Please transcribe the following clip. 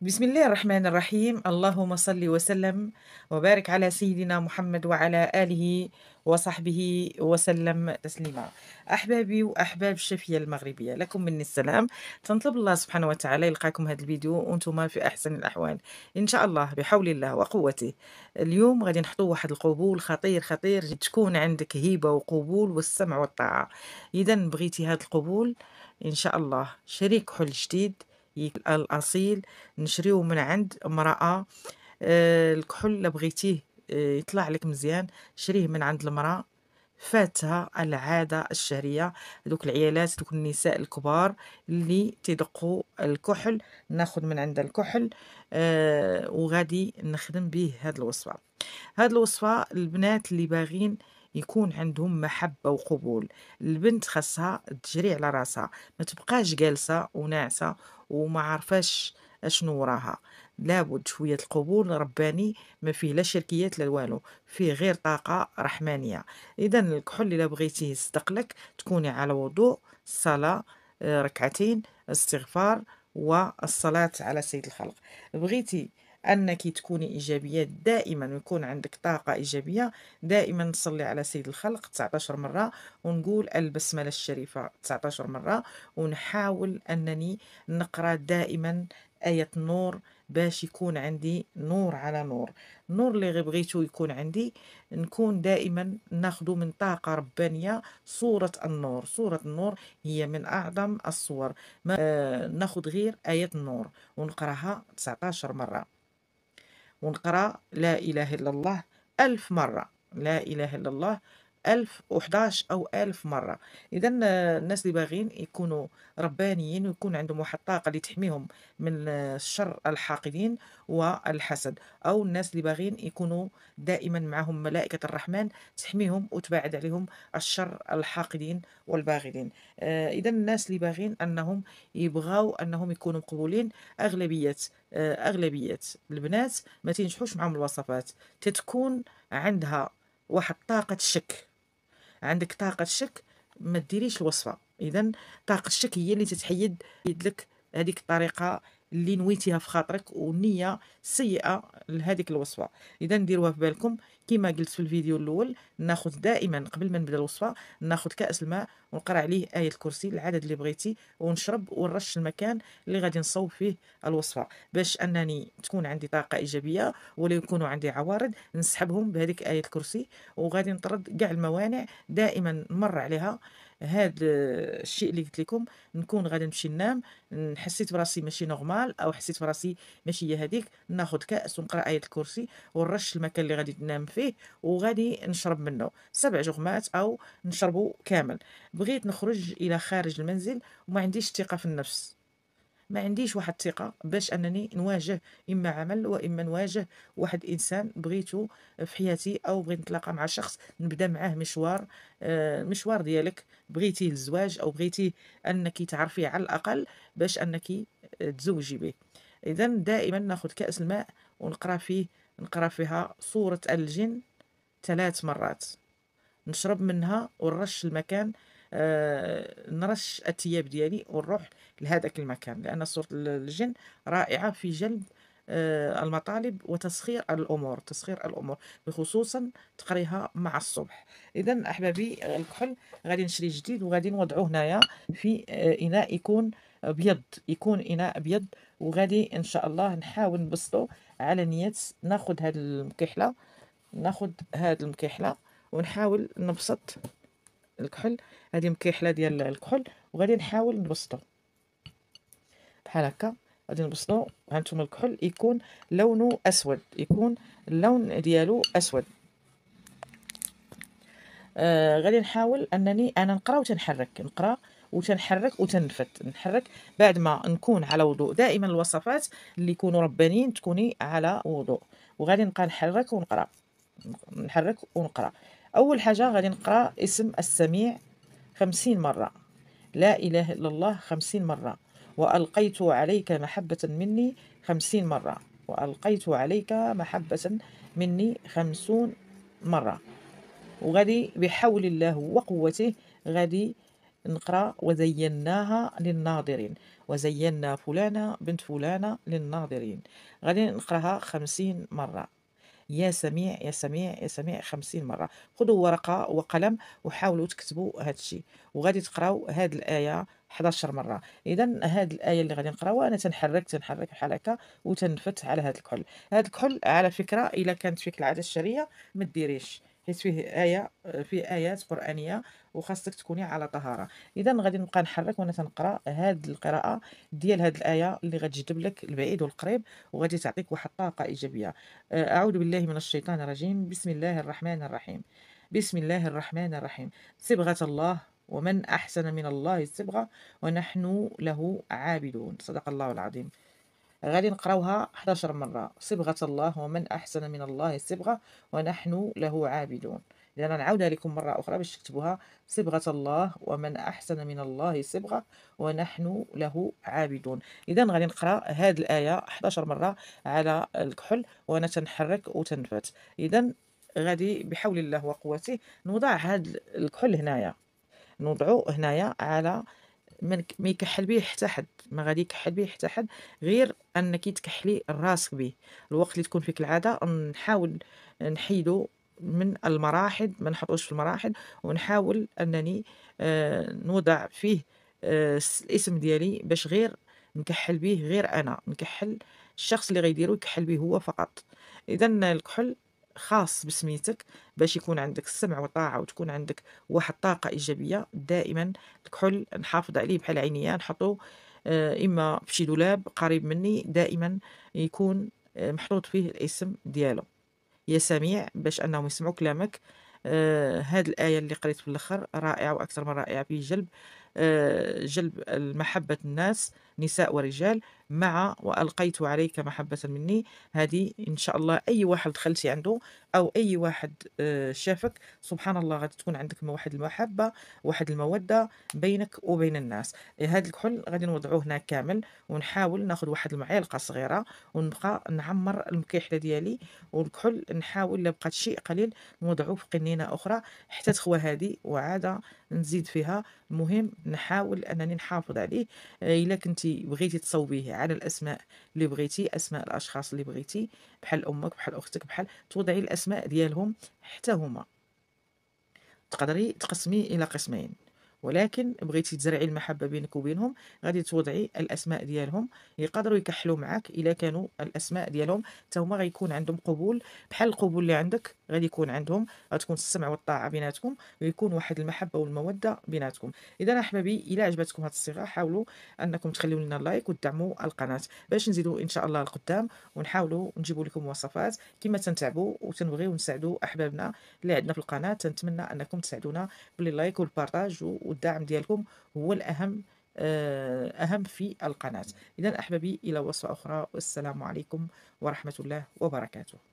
بسم الله الرحمن الرحيم اللهم صل وسلم وبارك على سيدنا محمد وعلى آله وصحبه وسلم تسليما أحبابي وأحباب الشفية المغربية لكم مني السلام تنطلب الله سبحانه وتعالى يلقاكم هذا الفيديو وانتم في أحسن الأحوال إن شاء الله بحول الله وقوته اليوم غادي نحطوا واحد القبول خطير خطير تكون عندك هيبة وقبول والسمع والطاعة إذا بغيتي هذا القبول إن شاء الله شريك حل جديد الاصيل نشريوه من عند امراه آه، الكحول اللي بغيتيه آه، يطلع لك مزيان شريه من عند المراه فاتها العادة الشهرية دوك العيالات دوك النساء الكبار اللي تدقوا الكحل ناخد من عند الكحل آه وغادي نخدم به هاد الوصفة هاد الوصفة البنات اللي باغين آه يكون عندهم محبة وقبول البنت خاصها تجري على راسها ما تبقاش جالسة وناعسة وما عارفاش اشنو وراها لابد شوية القبول رباني ما فيه لا شركيات لا والو فيه غير طاقة رحمانية إذا الكحول إلا بغيتيه يصدق لك تكوني على وضوء صلاة آه، ركعتين استغفار والصلاة على سيد الخلق بغيتي انك تكوني ايجابيه دائما ويكون عندك طاقه ايجابيه دائما نصلي على سيد الخلق 19 مره ونقول البسمله الشريفه 19 مره ونحاول انني نقرا دائما آية النور باش يكون عندي نور على نور النور اللي غير بغيتو يكون عندي نكون دائما ناخدو من طاقة ربانية صورة النور صورة النور هي من أعظم الصور ما آه ناخد غير آية النور ونقراها 19 مرة ونقرا لا اله الا الله ألف مره لا اله الا الله ألف وحداش أو ألف مرة إذا الناس اللي باغين يكونوا ربانيين ويكون عندهم واحد الطاقة اللي تحميهم من الشر الحاقدين والحسد أو الناس اللي باغين يكونوا دائما معهم ملائكة الرحمن تحميهم وتباعد عليهم الشر الحاقدين والباغدين إذا آه، الناس اللي باغين أنهم يبغاو أنهم يكونوا مقبولين أغلبية آه، أغلبية البنات ما تنجحوش معهم الوصفات تتكون عندها واحد طاقة الشك عندك طاقه الشك ما ديريش الوصفه اذا طاقه الشك هي اللي تتحيد لك هذيك الطريقه اللي نويتيها في خاطرك ونيه سيئه لهذيك الوصفه اذا ديروها في بالكم كما قلت في الفيديو الاول ناخذ دائما قبل ما نبدا الوصفه ناخذ كاس الماء ونقرا عليه ايه الكرسي العدد اللي بغيتي ونشرب ونرش المكان اللي غادي نصوب فيه الوصفه باش انني تكون عندي طاقه ايجابيه ولا يكونوا عندي عوارض نسحبهم بهذيك ايه الكرسي وغادي نطرد كاع الموانع دائما نمر عليها هذا الشيء اللي قلت لكم نكون غادي نمشي ننام حسيت براسي ماشي نورمال او حسيت براسي ماشي هي هذيك ناخذ كاس ونقرا ايه الكرسي ونرش المكان اللي غادي ننام فيه فيه وغادي نشرب منه سبع جغمات او نشربه كامل بغيت نخرج الى خارج المنزل وما عنديش ثقه في النفس ما عنديش واحد الثقه باش انني نواجه اما عمل واما نواجه واحد انسان بغيته في حياتي او بغيت نتلاقى مع شخص نبدا معاه مشوار المشوار آه، ديالك بغيتي الزواج او بغيتي انك تعرفي على الاقل باش انك تزوجي به اذا دائما ناخذ كاس الماء ونقرا فيه نقرا فيها صورة الجن ثلاث مرات نشرب منها ونرش المكان آه، نرش الثياب ديالي ونروح لهذاك المكان لان صوره الجن رائعه في جلب آه، المطالب وتسخير الامور تسخير الامور بخصوصا تقريها مع الصبح اذا احبابي الكحل غادي نشري جديد وغادي نوضعه هنايا في آه، اناء يكون ابيض يكون اناء ابيض وغادي ان شاء الله نحاول نبسطو على نيه ناخد هاد المكحله ناخد هاد المكحله ونحاول نبسط الكحل هذه مكحله ديال الكحل وغادي نحاول نبسطو بحال هكا غادي نبسطو هانتوما الكحل يكون لونه اسود يكون اللون ديالو اسود آه غادي نحاول انني انا نقرا وتنحرك نقرا وتنحرك وتنفت نحرك بعد ما نكون على وضوء دائما الوصفات اللي يكونوا ربانيين تكوني على وضوء وغادي نبقى نحرك ونقرا نحرك ونقرا اول حاجه غادي نقرا اسم السميع خمسين مره لا اله الا الله خمسين مره والقيت عليك محبه مني خمسين مره والقيت عليك محبه مني خمسون مره وغادي بحول الله وقوته غادي نقرا وزيناها للناظرين وزينا فلانة بنت فلانة للناظرين غادي نقراها خمسين مرة يا سميع يا سميع يا سميع خمسين مرة خذوا ورقة وقلم وحاولوا تكتبوا هذا الشيء وغادي تقراو هذه الآية 11 مرة إذا هذه الآية اللي غادي نقراوها أنا تنحرك تنحرك بحال هكا وتنفت على هذا الكحل هذا الكحل على فكرة إلا كانت فيك العادة الشرية ما ديريش حيت فيه ايه فيه ايات قرانيه وخاصك تكوني على طهاره اذا غادي نبقى نحرك وانا تنقرا هاد القراءه ديال هاد الايه اللي غتجذب لك البعيد والقريب وغادي تعطيك واحد الطاقه ايجابيه آه، اعوذ بالله من الشيطان الرجيم بسم الله الرحمن الرحيم بسم الله الرحمن الرحيم صبغه الله ومن احسن من الله الصبغه ونحن له عابدون صدق الله العظيم غادي نقراوها 11 مره صبغه الله ومن احسن من الله الصبغه ونحن له عابدون اذا نعاودها لكم مره اخرى باش تكتبوها صبغه الله ومن احسن من الله صبغه ونحن له عابدون اذا غادي نقرا هذه الايه 11 مره على الكحل وانا تنحرك وتنفت اذا غادي بحول الله وقوته نوضع هذا الكحل هنايا نوضعو هنايا على ما يكحل به حتى حد ما غادي يكحل به حتى حد غير انك تكحلي راسك به الوقت اللي تكون فيك العاده نحاول نحيدو من المراحل ما نحطوش في المراحل ونحاول انني آه، نوضع فيه آه، الاسم ديالي باش غير نكحل به غير انا نكحل الشخص اللي غيديرو يكحل به هو فقط اذا الكحل خاص بسميتك باش يكون عندك السمع وطاعة وتكون عندك واحد الطاقة إيجابية دائما الكحول نحافظ عليه بحال عينيا نحطو آه، إما في شي دولاب قريب مني دائما يكون آه، محطوط فيه الاسم ديالو يا سميع باش أنهم يسمعوا كلامك آه هاد الآية اللي قريت في الأخر رائعة وأكثر من رائعة في جلب آه جلب محبة الناس نساء ورجال مع والقيت عليك محبه مني هذه ان شاء الله اي واحد دخلتي عنده او اي واحد آه، شافك سبحان الله غادي تكون عندك واحد المحبه واحد الموده بينك وبين الناس هذا الكحل غادي نوضعوه هنا كامل ونحاول ناخذ واحد المعلقه صغيره ونبقى نعمر المكيحله ديالي والكحل نحاول لبقى شيء قليل نوضعوه في قنينه اخرى حتى تخوى هذه وعاده نزيد فيها المهم نحاول انني نحافظ عليه آه، الا كنتي بغيتي بغيتي تصوبيه على الاسماء اللي بغيتي اسماء الاشخاص اللي بغيتي بحال امك بحال اختك بحال توضعي الاسماء ديالهم حتى هما تقدري تقسمي الى قسمين ولكن بغيتي تزرعي المحبه بينك وبينهم غادي توضعي الاسماء ديالهم يقدروا يكحلوا معك الا كانوا الاسماء ديالهم حتى هما غيكون عندهم قبول بحال القبول اللي عندك غادي يكون عندهم غتكون السمع والطاعه بيناتكم ويكون واحد المحبه والموده بيناتكم اذا احبابي الى عجبتكم هذه الصيغه حاولوا انكم تخليو لنا لايك وتدعموا القناه باش نزيدوا ان شاء الله القدام ونحاولوا نجيبوا لكم وصفات كما تنتعبوا وتنبغيو نساعدوا احبابنا اللي عندنا في القناه تنتمنى انكم تساعدونا باللايك لايك والبارطاج والدعم ديالكم هو الاهم آه، أهم في القناة إذا أحبابي إلى وصفة أخرى والسلام عليكم ورحمة الله وبركاته